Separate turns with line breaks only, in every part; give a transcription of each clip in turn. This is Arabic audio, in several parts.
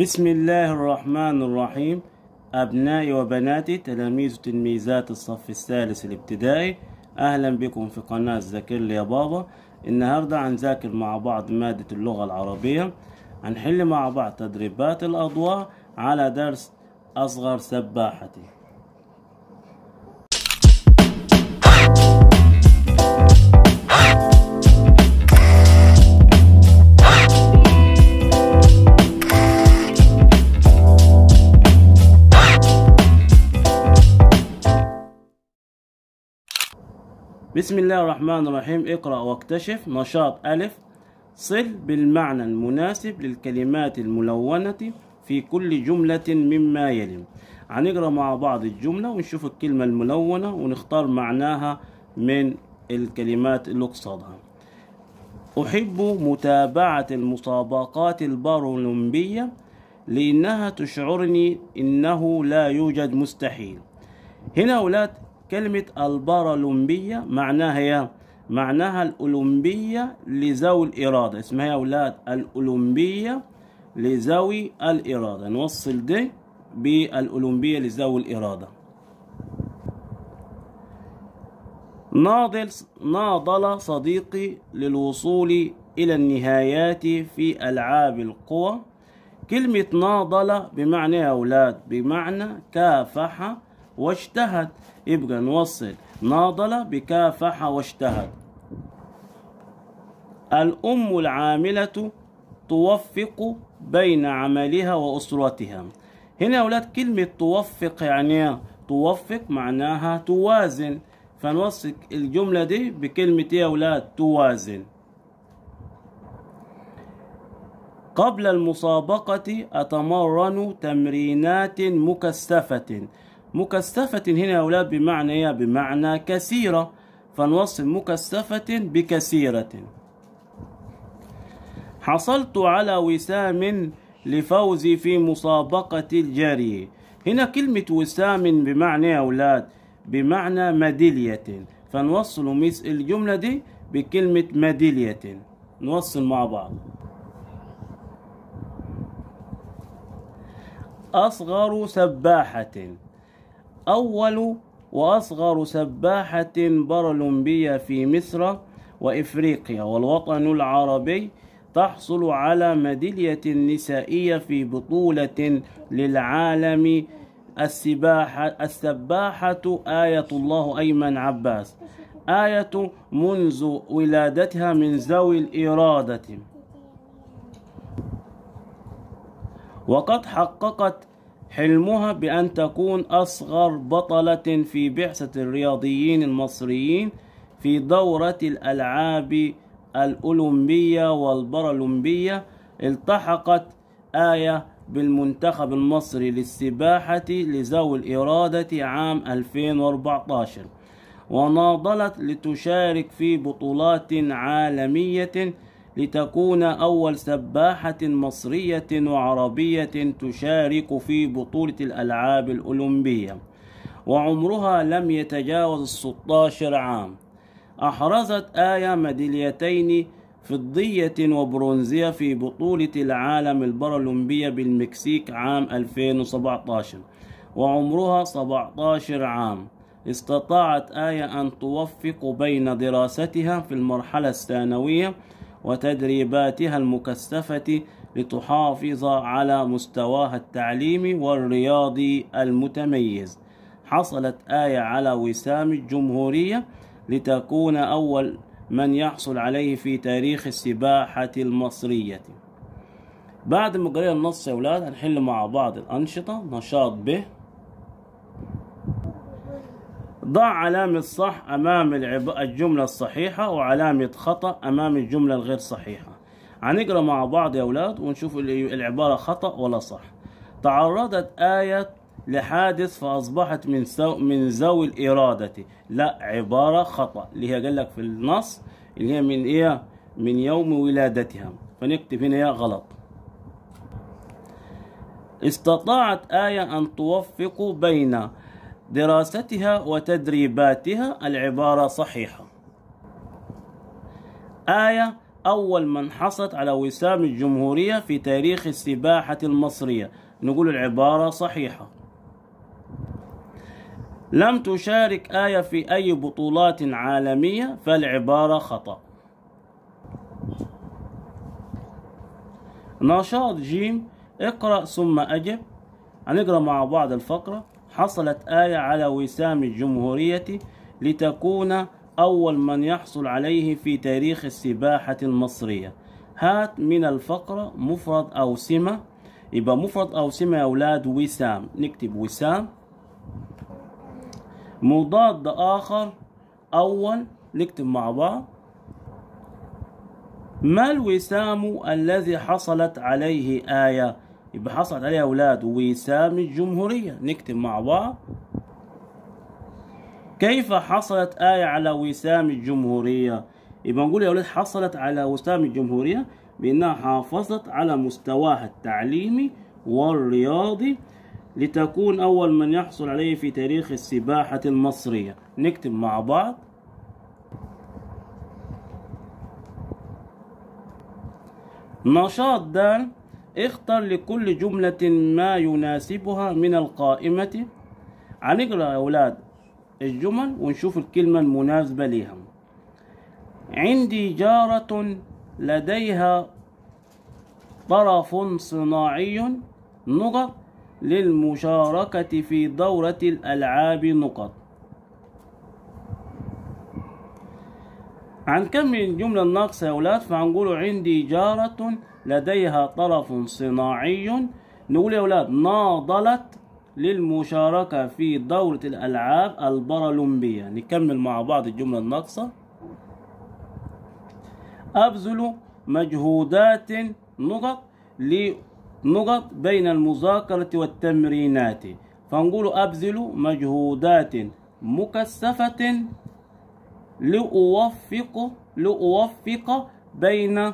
بسم الله الرحمن الرحيم أبنائي وبناتي تلاميذ وتلميذات الصف الثالث الابتدائي أهلا بكم في قناة ذاكر لي يا بابا النهاردة هنذاكر مع بعض مادة اللغة العربية هنحل مع بعض تدريبات الأضواء على درس أصغر سباحتي بسم الله الرحمن الرحيم اقرأ واكتشف نشاط ألف صل بالمعنى المناسب للكلمات الملونة في كل جملة مما يلي هنقرأ مع بعض الجملة ونشوف الكلمة الملونة ونختار معناها من الكلمات اللي اقصدها أحب متابعة المسابقات البارولمبية لأنها تشعرني أنه لا يوجد مستحيل هنا أولاد كلمة البارالومبية معناها يا معناها الأولمبية لذوي الإرادة اسمها يا أولاد الأولمبية لذوي الإرادة نوصل دي بالأولمبية لذوي الإرادة ناضل ناضل صديقي للوصول إلى النهايات في ألعاب القوى كلمة ناضل بمعنى يا أولاد بمعنى كافح واجتهد يبقى نوصل ناضل بكافح واجتهد الأم العاملة توفق بين عملها وأسرتها هنا يا أولاد كلمة توفق يعني توفق معناها توازن فنوصل الجملة دي بكلمة إيه يا أولاد توازن قبل المسابقة أتمرن تمرينات مكثفة مكثفة هنا يا أولاد بمعنى إيه؟ بمعنى كثيرة فنوصل مكثفة بكثيرة حصلت على وسام لفوزي في مسابقة الجري هنا كلمة وسام بمعنى إيه يا أولاد بمعنى ميدالية فنوصل الجملة دي بكلمة ميدالية نوصل مع بعض أصغر سباحة أول وأصغر سباحة برلمبية في مصر وإفريقيا والوطن العربي تحصل على ميدالية نسائية في بطولة للعالم السباحة السباحة آية الله أيمن عباس آية منذ ولادتها من ذوي الإرادة وقد حققت حلمها بأن تكون أصغر بطلة في بعثة الرياضيين المصريين في دورة الألعاب الأولمبية والبرالمبية التحقت آية بالمنتخب المصري للسباحة لذوي الإرادة عام 2014 وناضلت لتشارك في بطولات عالمية لتكون أول سباحة مصرية وعربية تشارك في بطولة الألعاب الأولمبية وعمرها لم يتجاوز 16 عام أحرزت آية ميداليتين فضية وبرونزية في بطولة العالم البارالمبية بالمكسيك عام 2017 وعمرها 17 عام استطاعت آية أن توفق بين دراستها في المرحلة الثانوية وتدريباتها المكثفة لتحافظ على مستواها التعليمي والرياضي المتميز حصلت آية على وسام الجمهورية لتكون أول من يحصل عليه في تاريخ السباحة المصرية بعد ما قرينا النص يا أولاد هنحل مع بعض الأنشطة نشاط به ضع علامة صح أمام الجملة الصحيحة وعلامة خطأ أمام الجملة الغير صحيحة هنقرأ مع بعض يا أولاد ونشوف العبارة خطأ ولا صح تعرضت آية لحادث فأصبحت من سو من ذوي الإرادة لا عبارة خطأ اللي هي قال لك في النص اللي هي من إيه من يوم ولادتها فنكتب هنا إيه غلط استطاعت آية أن توفق بين دراستها وتدريباتها العبارة صحيحة آية أول من حصلت على وسام الجمهورية في تاريخ السباحة المصرية نقول العبارة صحيحة لم تشارك آية في أي بطولات عالمية فالعبارة خطأ نشاط جيم اقرأ ثم أجب هنقرأ مع بعض الفقرة حصلت آية على وسام الجمهورية لتكون أول من يحصل عليه في تاريخ السباحة المصرية هات من الفقرة مفرد أو سمة يبقى مفرد أو سمة يا أولاد وسام نكتب وسام مضاد آخر أول نكتب مع بعض ما الوسام الذي حصلت عليه آية يبقى حصلت عليها أولاد وسام الجمهورية نكتب مع بعض كيف حصلت آية على وسام الجمهورية يبقى نقول يا أولاد حصلت على وسام الجمهورية بأنها حافظت على مستواها التعليمي والرياضي لتكون أول من يحصل عليه في تاريخ السباحة المصرية نكتب مع بعض نشاط ده اختر لكل جملة ما يناسبها من القائمة هنقرا يا أولاد الجمل ونشوف الكلمة المناسبة ليها عندي جارة لديها طرف صناعي نقط للمشاركة في دورة الألعاب نقط هنكمل الجملة الناقصة يا أولاد فهنقول عندي جارة لديها طرف صناعي نقول يا أولاد ناضلت للمشاركة في دورة الألعاب البارالمبية نكمل مع بعض الجملة الناقصة أبذل مجهودات نقط لنقط بين المذاكرة والتمرينات فنقول أبذل مجهودات مكثفة لأوفق لأوفق بين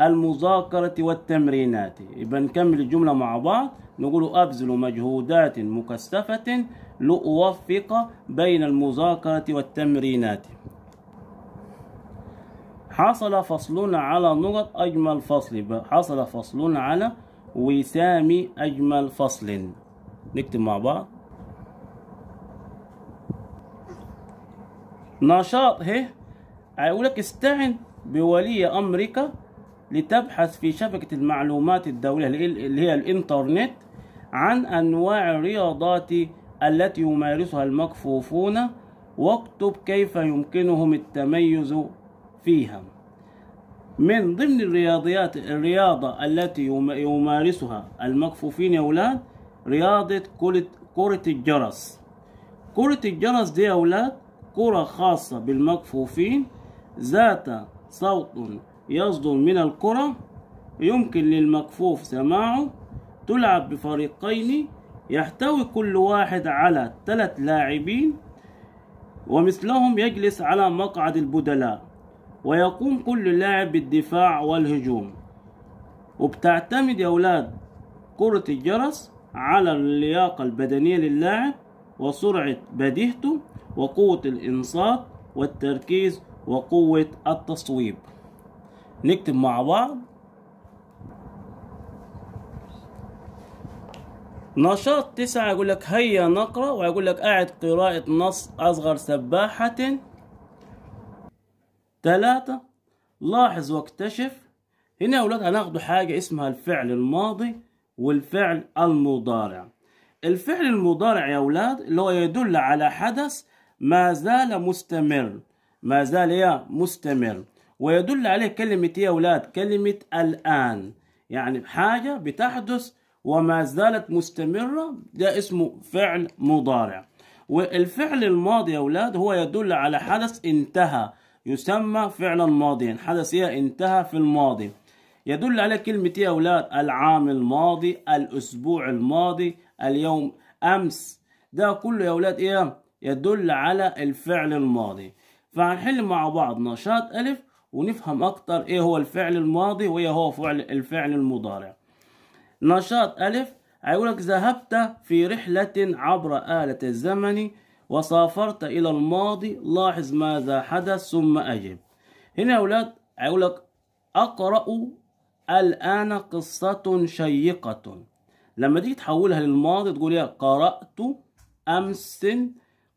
المذاكرة والتمرينات يبقى نكمل الجملة مع بعض نقول أبذل مجهودات مكثفة لأوفق بين المذاكرة والتمرينات حصل فصل على نقط أجمل فصل حصل فصل على وسام أجمل فصل نكتب مع بعض نشاط هي هيقول لك استعن بولي أمرك لتبحث في شبكة المعلومات الدولية اللي هي الإنترنت عن أنواع الرياضات التي يمارسها المكفوفون واكتب كيف يمكنهم التميز فيها من ضمن الرياضيات الرياضة التي يمارسها المكفوفين يا أولاد رياضة كرة الجرس كرة الجرس دي يا أولاد كرة خاصة بالمكفوفين ذات صوت يصدر من الكرة يمكن للمكفوف سماعه تلعب بفريقين يحتوي كل واحد على ثلاث لاعبين ومثلهم يجلس على مقعد البدلاء ويقوم كل لاعب بالدفاع والهجوم وبتعتمد يا أولاد كرة الجرس على اللياقة البدنية للاعب وسرعة بديهته وقوة الإنصات والتركيز وقوة التصويب نكتب مع بعض نشاط تسعة يقول لك هيا نقرأ ويقول لك أعد قراءة نص أصغر سباحة ثلاثة لاحظ واكتشف هنا يا أولاد هناخدوا حاجة اسمها الفعل الماضي والفعل المضارع الفعل المضارع يا أولاد اللي هو يدل على حدث ما زال مستمر ما زال يا مستمر ويدل عليه كلمة يا أولاد كلمة الآن يعني حاجة بتحدث وما زالت مستمرة ده اسمه فعل مضارع والفعل الماضي يا أولاد هو يدل على حدث انتهى يسمى فعلا ماضيا حدث إيه انتهى في الماضي يدل على كلمة يا أولاد العام الماضي الأسبوع الماضي اليوم أمس ده كله يا أولاد إيه يدل على الفعل الماضي فهنحل مع بعض نشاط ألف ونفهم أكتر إيه هو الفعل الماضي وإيه هو فعل الفعل المضارع نشاط ألف هيقولك ذهبت في رحلة عبر آلة الزمن وسافرت إلى الماضي لاحظ ماذا حدث ثم أجب هنا يا أولاد هيقولك أقرأ الآن قصة شيقة لما تيجي تحولها للماضي تقول يا قرأت أمس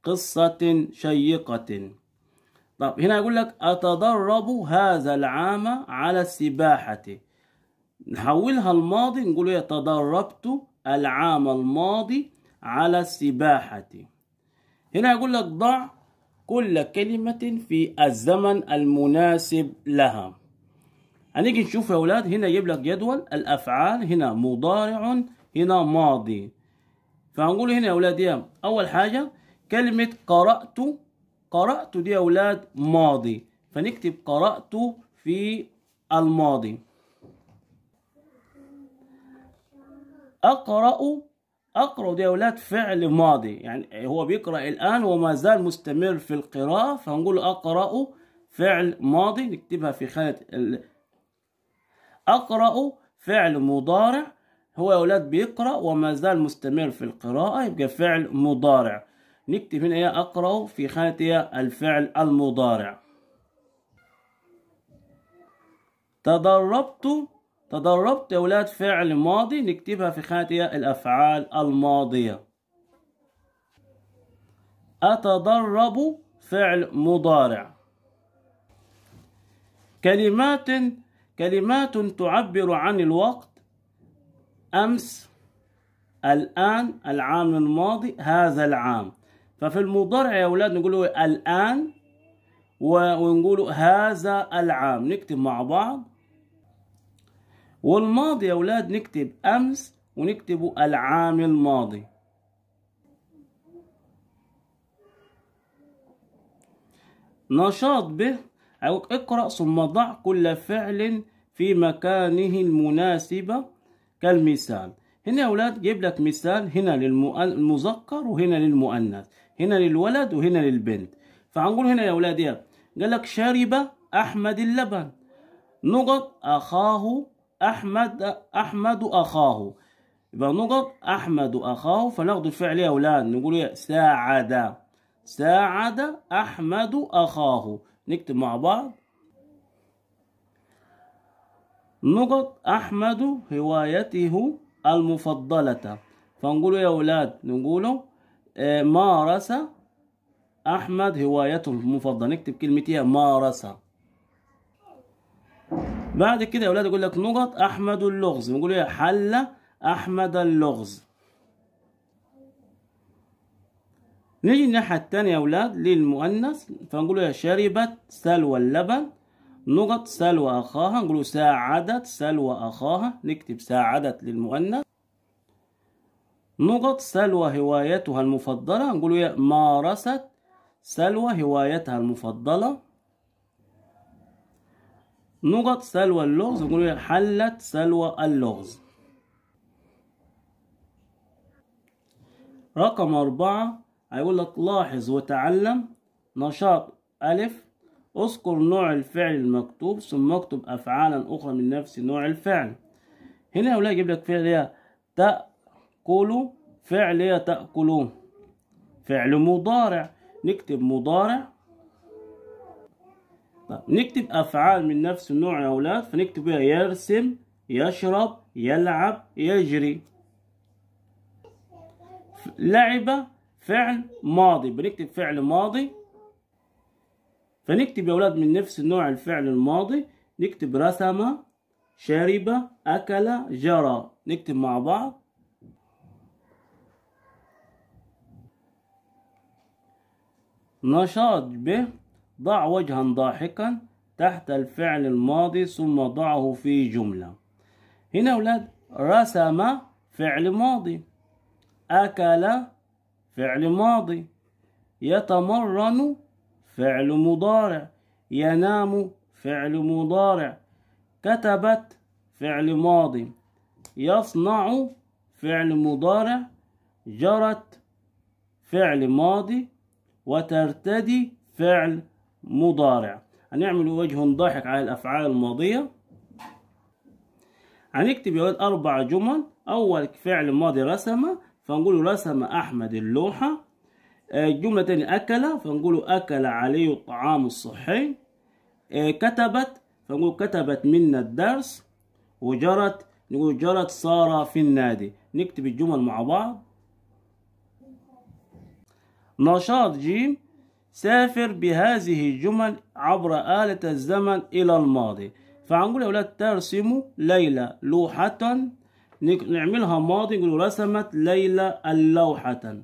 قصة شيقة طب هنا يقول لك أتدرب هذا العام على السباحة نحولها الماضي نقول إيه تدربت العام الماضي على السباحة هنا يقول لك ضع كل كلمة في الزمن المناسب لها هنيجي نشوف يا أولاد هنا يجيب لك جدول الأفعال هنا مضارع هنا ماضي فهنقول هنا يا أولاد يا إيه؟ أول حاجة كلمة قرأت قرأت دي يا أولاد ماضي فنكتب قرأت في الماضي أقرأ أقرأ دي يا أولاد فعل ماضي يعني هو بيقرأ الآن وما زال مستمر في القراءة فهنقول أقرأ فعل ماضي نكتبها في خانة ال... أقرأ فعل مضارع هو يا أولاد بيقرأ وما زال مستمر في القراءة يبقى فعل مضارع نكتب هنا يا أقرأ في خانة الفعل المضارع تدربت تدربت يا أولاد فعل ماضي نكتبها في خانة الأفعال الماضية أتدرب فعل مضارع كلمات كلمات تعبر عن الوقت أمس الآن العام الماضي هذا العام ففي المضارع يا أولاد نقول الآن ونقول هذا العام نكتب مع بعض والماضي يا أولاد نكتب أمس ونكتب العام الماضي نشاط به أو اقرأ ثم ضع كل فعل في مكانه المناسبة كالمثال هنا يا أولاد جيب لك مثال هنا للمذكر وهنا للمؤنث هنا للولد وهنا للبنت فهنقول هنا يا اولاد يا قال لك شرب احمد اللبن نقط اخاه احمد احمد اخاه يبقى نقط احمد اخاه فناخد الفعل يا اولاد نقول ساعد ساعد احمد اخاه نكتب مع بعض نقط احمد هوايته المفضله فنقول يا اولاد نقوله مارس أحمد هوايته المفضلة نكتب كلمة هي مارس بعد كده يا أولاد يقول لك نقط أحمد اللغز نقول إيه حل أحمد اللغز نيجي الناحية التانية يا أولاد للمؤنث فنقول إيه شربت سلوى اللبن نقط سلوى أخاها نقول ساعدت سلوى أخاها نكتب ساعدت للمؤنث نقط سلوى هوايتها المفضلة نقول هي مارست سلوى هوايتها المفضلة نقط سلوى اللغز نقول هي حلت سلوى اللغز رقم أربعة هيقول لك لاحظ وتعلم نشاط ألف اذكر نوع الفعل المكتوب ثم اكتب أفعالا أخرى من نفس نوع الفعل هنا هقول لك لك فعل هي تأ تأكل فعل يتأكلون فعل مضارع نكتب مضارع طيب نكتب أفعال من نفس النوع يا أولاد فنكتب يرسم يشرب يلعب يجري لعب فعل ماضي بنكتب فعل ماضي فنكتب يا أولاد من نفس النوع الفعل الماضي نكتب رسم شرب أكل جرى نكتب مع بعض نشاط به ضع وجها ضاحكا تحت الفعل الماضي ثم ضعه في جملة هنا أولاد رسم فعل ماضي أكل فعل ماضي يتمرن فعل مضارع ينام فعل مضارع كتبت فعل ماضي يصنع فعل مضارع جرت فعل ماضي وترتدي فعل مضارع هنعمل وجه ضاحك على الأفعال الماضية هنكتب يا ولد أربع جمل أول فعل ماضي رسم فنقول رسم أحمد اللوحة الجملة آه، الثانية أكل فنقول أكل عليه الطعام الصحي آه، كتبت فنقول كتبت منا الدرس وجرت نقول جرت سارة في النادي نكتب الجمل مع بعض نشاط جيم سافر بهذه الجمل عبر آلة الزمن إلى الماضي فهنقول يا ولاد ترسم ليلى لوحة نعملها ماضي نقول رسمت ليلى اللوحة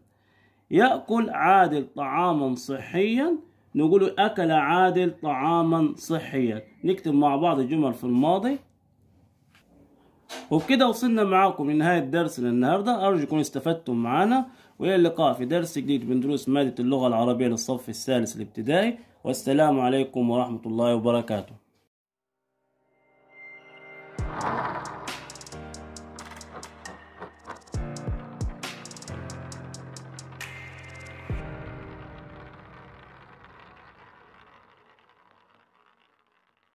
يأكل عادل طعاما صحيا نقول أكل عادل طعاما صحيا نكتب مع بعض الجمل في الماضي وبكده وصلنا معاكم لنهاية درسنا النهاردة أرجو يكونوا استفدتم معانا وإلى اللقاء في درس جديد من دروس مادة اللغة العربية للصف الثالث الابتدائي والسلام عليكم ورحمة الله وبركاته